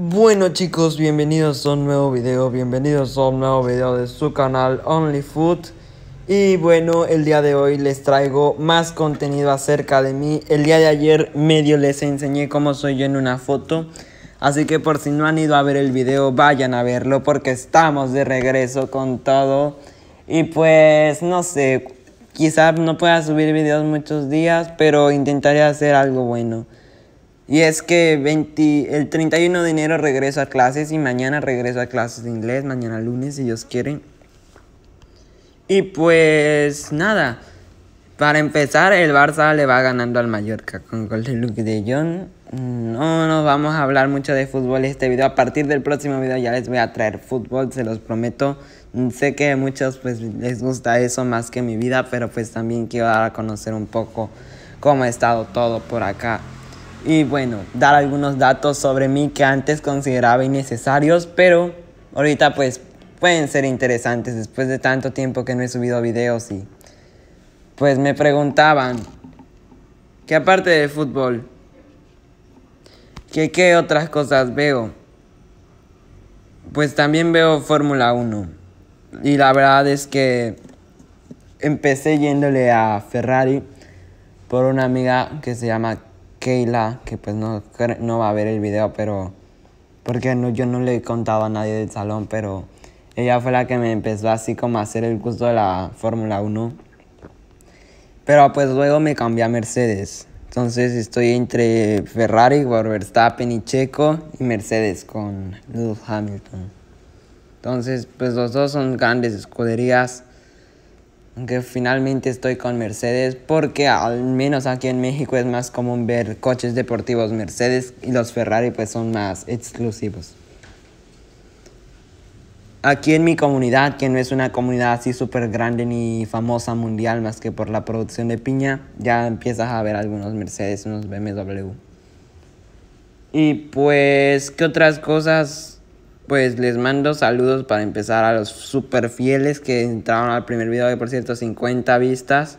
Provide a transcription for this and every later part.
Bueno chicos, bienvenidos a un nuevo video, bienvenidos a un nuevo video de su canal OnlyFood Y bueno, el día de hoy les traigo más contenido acerca de mí El día de ayer medio les enseñé cómo soy yo en una foto Así que por si no han ido a ver el video, vayan a verlo porque estamos de regreso con todo Y pues, no sé, quizás no pueda subir videos muchos días, pero intentaré hacer algo bueno y es que el 31 de enero regreso a clases y mañana regreso a clases de inglés, mañana lunes si ellos quieren Y pues nada, para empezar el Barça le va ganando al Mallorca con gol de Luke de Jong. No nos vamos a hablar mucho de fútbol en este video, a partir del próximo video ya les voy a traer fútbol, se los prometo. Sé que a muchos pues les gusta eso más que mi vida, pero pues también quiero dar a conocer un poco cómo ha estado todo por acá y bueno, dar algunos datos sobre mí que antes consideraba innecesarios, pero ahorita pues pueden ser interesantes después de tanto tiempo que no he subido videos y pues me preguntaban qué aparte de fútbol, qué otras cosas veo. Pues también veo Fórmula 1 y la verdad es que empecé yéndole a Ferrari por una amiga que se llama Keila, que pues no, no va a ver el video, pero porque no, yo no le he contado a nadie del salón, pero ella fue la que me empezó así como a hacer el gusto de la Fórmula 1. Pero pues luego me cambié a Mercedes. Entonces estoy entre Ferrari, Verstappen y Checo y Mercedes con Lewis Hamilton. Entonces pues los dos son grandes escuderías que finalmente estoy con Mercedes porque al menos aquí en México es más común ver coches deportivos Mercedes y los Ferrari pues son más exclusivos. Aquí en mi comunidad, que no es una comunidad así súper grande ni famosa mundial más que por la producción de piña, ya empiezas a ver algunos Mercedes, unos BMW. Y pues, ¿qué otras cosas pues les mando saludos para empezar a los super fieles que entraron al primer video, que por cierto 50 vistas.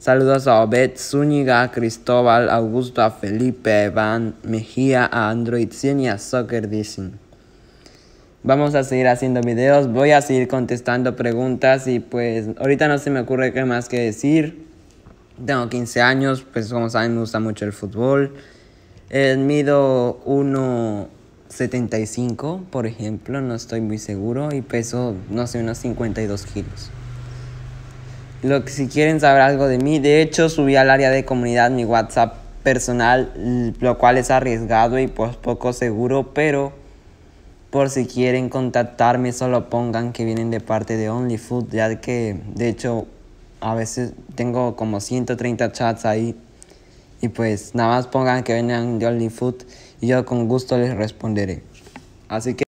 Saludos a Obed Zúñiga, Cristóbal, Augusto, a Felipe, Van Mejía, a Android 100 y a Soccer dixon Vamos a seguir haciendo videos, voy a seguir contestando preguntas y pues ahorita no se me ocurre qué más que decir. Tengo 15 años, pues como saben me gusta mucho el fútbol. Eh, mido 1... 75, por ejemplo, no estoy muy seguro, y peso, no sé, unos 52 kilos. Lo que si quieren saber algo de mí, de hecho subí al área de comunidad mi WhatsApp personal, lo cual es arriesgado y pues, poco seguro, pero por si quieren contactarme, solo pongan que vienen de parte de OnlyFood, ya que de hecho a veces tengo como 130 chats ahí y pues nada más pongan que vengan de OnlyFood y yo con gusto les responderé. Así que...